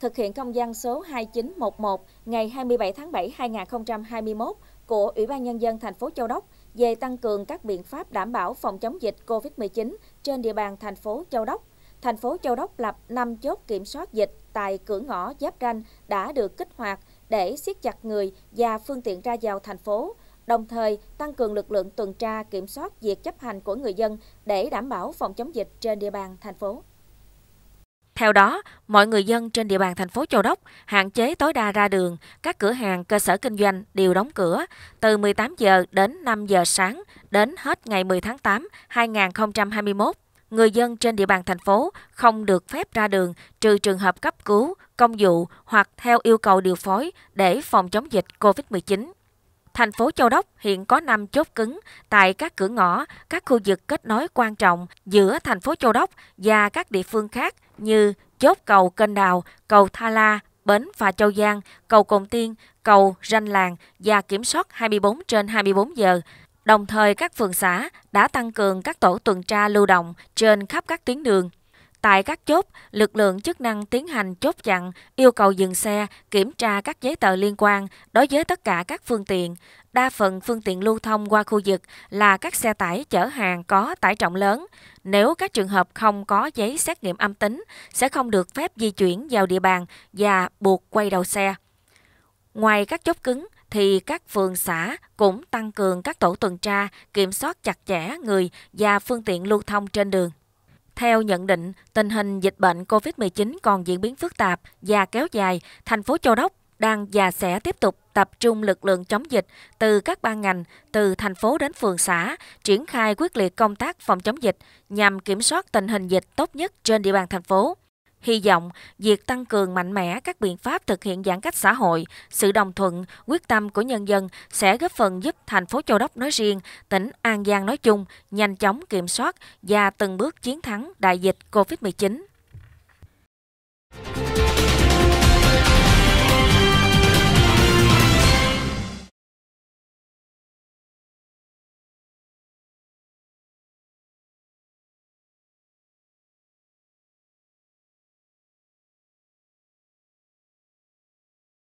thực hiện công văn số 2911 ngày 27 tháng 7 2021 của Ủy ban Nhân dân thành phố Châu Đốc về tăng cường các biện pháp đảm bảo phòng chống dịch COVID-19 trên địa bàn thành phố Châu Đốc. Thành phố Châu Đốc lập 5 chốt kiểm soát dịch tại cửa ngõ giáp ranh đã được kích hoạt để siết chặt người và phương tiện ra vào thành phố, đồng thời tăng cường lực lượng tuần tra kiểm soát việc chấp hành của người dân để đảm bảo phòng chống dịch trên địa bàn thành phố. Theo đó, mọi người dân trên địa bàn thành phố Châu Đốc hạn chế tối đa ra đường, các cửa hàng, cơ sở kinh doanh đều đóng cửa từ 18 giờ đến 5 giờ sáng đến hết ngày 10 tháng 8, 2021. Người dân trên địa bàn thành phố không được phép ra đường trừ trường hợp cấp cứu, công vụ hoặc theo yêu cầu điều phối để phòng chống dịch COVID-19. Thành phố Châu Đốc hiện có 5 chốt cứng tại các cửa ngõ, các khu vực kết nối quan trọng giữa thành phố Châu Đốc và các địa phương khác như chốt cầu Kênh Đào, cầu Tha La, Bến Phà Châu Giang, cầu Cồn Tiên, cầu Ranh Làng và kiểm soát 24 trên 24 giờ. Đồng thời, các phường xã đã tăng cường các tổ tuần tra lưu động trên khắp các tuyến đường Tại các chốt, lực lượng chức năng tiến hành chốt chặn, yêu cầu dừng xe, kiểm tra các giấy tờ liên quan đối với tất cả các phương tiện. Đa phần phương tiện lưu thông qua khu vực là các xe tải chở hàng có tải trọng lớn. Nếu các trường hợp không có giấy xét nghiệm âm tính, sẽ không được phép di chuyển vào địa bàn và buộc quay đầu xe. Ngoài các chốt cứng, thì các phường xã cũng tăng cường các tổ tuần tra, kiểm soát chặt chẽ người và phương tiện lưu thông trên đường. Theo nhận định, tình hình dịch bệnh COVID-19 còn diễn biến phức tạp và kéo dài, thành phố Châu Đốc đang và sẽ tiếp tục tập trung lực lượng chống dịch từ các ban ngành, từ thành phố đến phường xã, triển khai quyết liệt công tác phòng chống dịch nhằm kiểm soát tình hình dịch tốt nhất trên địa bàn thành phố. Hy vọng, việc tăng cường mạnh mẽ các biện pháp thực hiện giãn cách xã hội, sự đồng thuận, quyết tâm của nhân dân sẽ góp phần giúp thành phố Châu Đốc nói riêng, tỉnh An Giang nói chung, nhanh chóng kiểm soát và từng bước chiến thắng đại dịch COVID-19.